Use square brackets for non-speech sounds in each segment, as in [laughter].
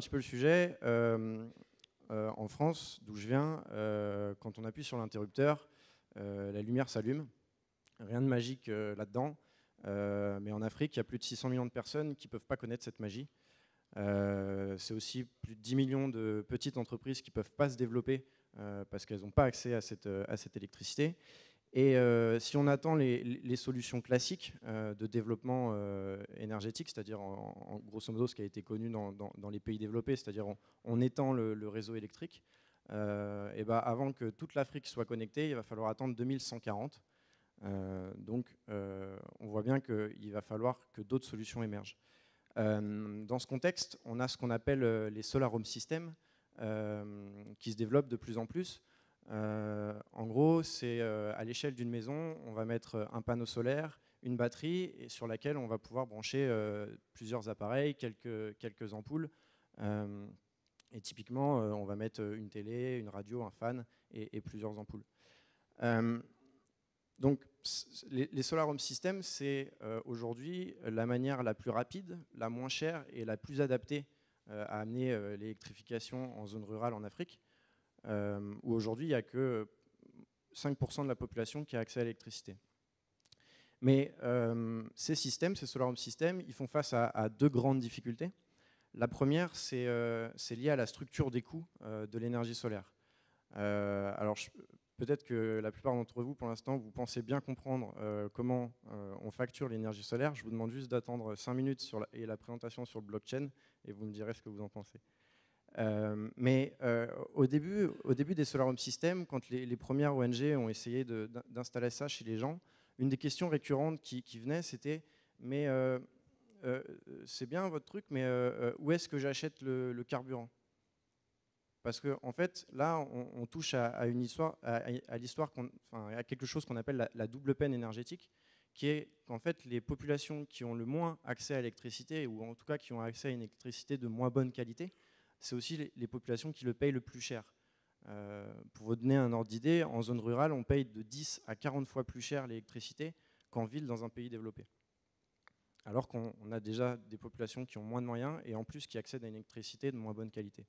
un petit peu le sujet. Euh, euh, en France, d'où je viens, euh, quand on appuie sur l'interrupteur, la lumière s'allume. Rien de magique là-dedans. mais en Afrique, il y a plus de 600 millions de personnes qui ne peuvent pas connaître cette magie. c'est aussi plus de 10 millions de petites entreprises qui ne peuvent pas se développer parce qu'elles n'ont pas accès à cette, à cette électricité. Et euh, si on attend les, solutions classiques euh, de développement euh, énergétique, c'est-à-dire en, grosso modo ce qui a été connu dans, les pays développés, c'est-à-dire on, étend le, réseau électrique, bah, avant que toute l'Afrique soit connectée, il va falloir attendre 2140. donc on voit bien qu'il va falloir que d'autres solutions émergent. dans ce contexte, on a ce qu'on appelle les solar home systems qui se développent de plus en plus. Euh, en gros, c'est euh, à l'échelle d'une maison, on va mettre euh, un panneau solaire, une batterie et sur laquelle on va pouvoir brancher plusieurs appareils, quelques, quelques ampoules. et typiquement, on va mettre une télé, une radio, un fan et, plusieurs ampoules. donc, les, Solar Home Systems, c'est aujourd'hui la manière la plus rapide, la moins chère et la plus adaptée à amener l'électrification en zone rurale en Afrique. Euh, où aujourd'hui, il n'y a que 5% de la population qui a accès à l'électricité. Mais euh, ces systèmes, ces solar home systems, ils font face à, deux grandes difficultés. La première, c'est euh, lié à la structure des coûts euh, de l'énergie solaire. alors, peut-être que la plupart d'entre vous, pour l'instant, vous pensez bien comprendre comment on facture l'énergie solaire. Je vous demande juste d'attendre 5 minutes sur et la présentation sur le blockchain, et vous me direz ce que vous en pensez. Euh, mais euh, au, début, au début des Solar Home Systems, quand les, premières ONG ont essayé d'installer ça chez les gens, une des questions récurrentes qui, qui venait, c'était Mais euh, c'est bien votre truc, mais où est-ce que j'achète le, carburant Parce qu'en en fait, là, on, touche à, une histoire, à, l'histoire, à quelque chose qu'on appelle la, double peine énergétique, qui est qu'en fait, les populations qui ont le moins accès à l'électricité, ou en tout cas qui ont accès à une électricité de moins bonne qualité, c'est aussi les, populations qui le payent le plus cher. Euh, pour vous donner un ordre d'idée, en zone rurale, on paye de 10 à 40 fois plus cher l'électricité qu'en ville dans un pays développé. Alors qu'on a déjà des populations qui ont moins de moyens et en plus qui accèdent à une électricité de moins bonne qualité.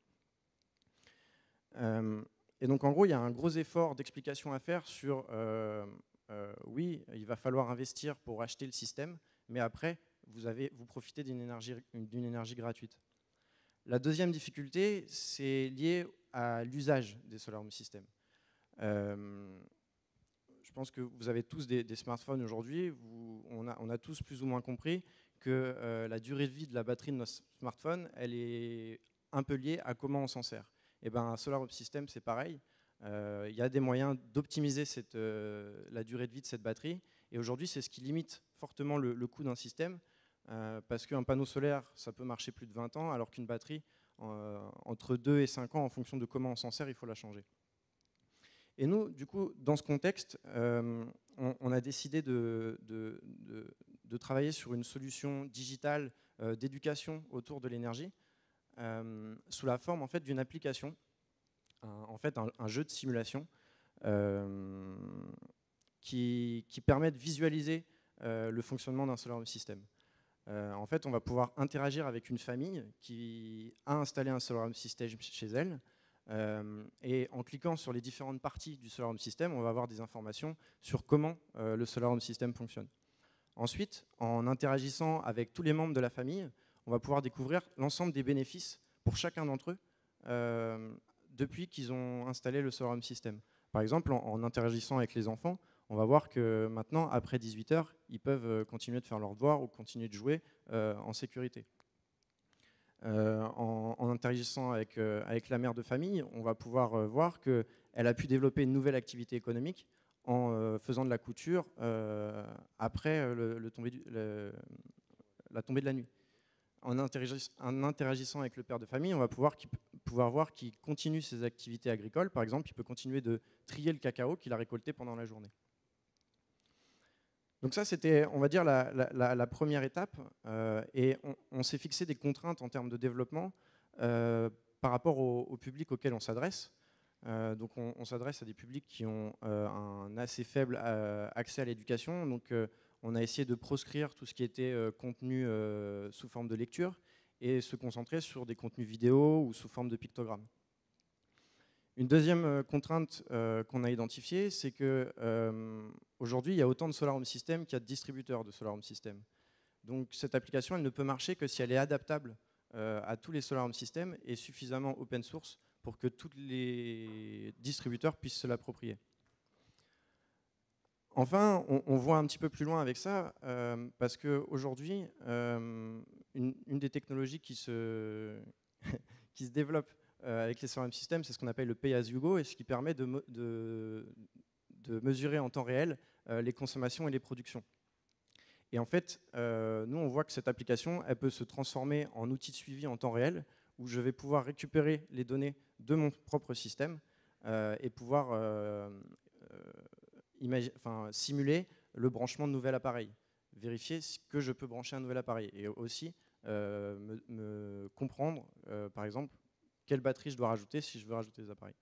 Euh, et donc en gros, il y a un gros effort d'explication à faire sur, euh, oui, il va falloir investir pour acheter le système, mais après, vous, avez, vous profitez d'une énergie gratuite. La deuxième difficulté, c'est lié à l'usage des Solar Home Systems. Euh, je pense que vous avez tous des, smartphones aujourd'hui, on a, tous plus ou moins compris que euh, la durée de vie de la batterie de notre smartphone, elle est un peu liée à comment on s'en sert. Et eh ben, Solar Home System, c'est pareil. Euh, il y a des moyens d'optimiser la durée de vie de cette batterie. Et aujourd'hui, c'est ce qui limite fortement le coût d'un système, euh, parce qu'un panneau solaire, ça peut marcher plus de 20 ans, alors qu'une batterie, euh, entre 2 et 5 ans, en fonction de comment on s'en sert, il faut la changer. Et nous, du coup, dans ce contexte, euh, on, a décidé de, travailler sur une solution digitale d'éducation autour de l'énergie, sous la forme en fait, d'une application, un, en fait un, jeu de simulation, qui, permet de visualiser le fonctionnement d'un solar système. system. Euh, en fait, on va pouvoir interagir avec une famille qui a installé un Solar System chez elle. Euh, et en cliquant sur les différentes parties du Solar Home System, on va avoir des informations sur comment euh, le Solar Home System fonctionne. Ensuite, en interagissant avec tous les membres de la famille, on va pouvoir découvrir l'ensemble des bénéfices pour chacun d'entre eux depuis qu'ils ont installé le Solar Home System. Par exemple, en interagissant avec les enfants, on va voir que maintenant, après 18 heures, ils peuvent euh, continuer de faire leur devoirs ou continuer de jouer euh, en sécurité. Euh, en, interagissant avec, avec, la mère de famille, on va pouvoir voir qu'elle a pu développer une nouvelle activité économique en faisant de la couture après la tombée de la nuit. En, interagissant, avec le père de famille, on va pouvoir, pouvoir voir qu'il continue ses activités agricoles. Par exemple, il peut continuer de trier le cacao qu'il a récolté pendant la journée. Donc ça, c'était, on va dire, la, première étape. Euh, et on, s'est fixé des contraintes en termes de développement euh, par rapport au, public auquel on s'adresse. Euh, donc on, on s'adresse à des publics qui ont un assez faible accès à l'éducation. Donc on a essayé de proscrire tout ce qui était contenu sous forme de lecture et se concentrer sur des contenus vidéo ou sous forme de pictogrammes. Une deuxième euh, contrainte euh, qu'on a identifiée, c'est qu'aujourd'hui, euh, il y a autant de Solar Home System qu'il y a de distributeurs de Solar Home System. Donc cette application, elle ne peut marcher que si elle est adaptable à tous les Solar Home System et suffisamment open source pour que tous les distributeurs puissent se l'approprier. Enfin, on, voit un petit peu plus loin avec ça, parce qu'aujourd'hui, une, une des technologies qui se, [laughs] qui se développe euh, avec les CRM systems, c'est ce qu'on appelle le pay as you go et ce qui permet de, de, mesurer en temps réel euh, les consommations et les productions. Et en fait, euh, nous, on voit que cette application, elle peut se transformer en outil de suivi en temps réel, où je vais pouvoir récupérer les données de mon propre système et pouvoir simuler le branchement de nouvel appareil, vérifier que je peux brancher un nouvel appareil, et aussi me, me comprendre, par exemple, quelle batterie je dois rajouter si je veux rajouter des appareils.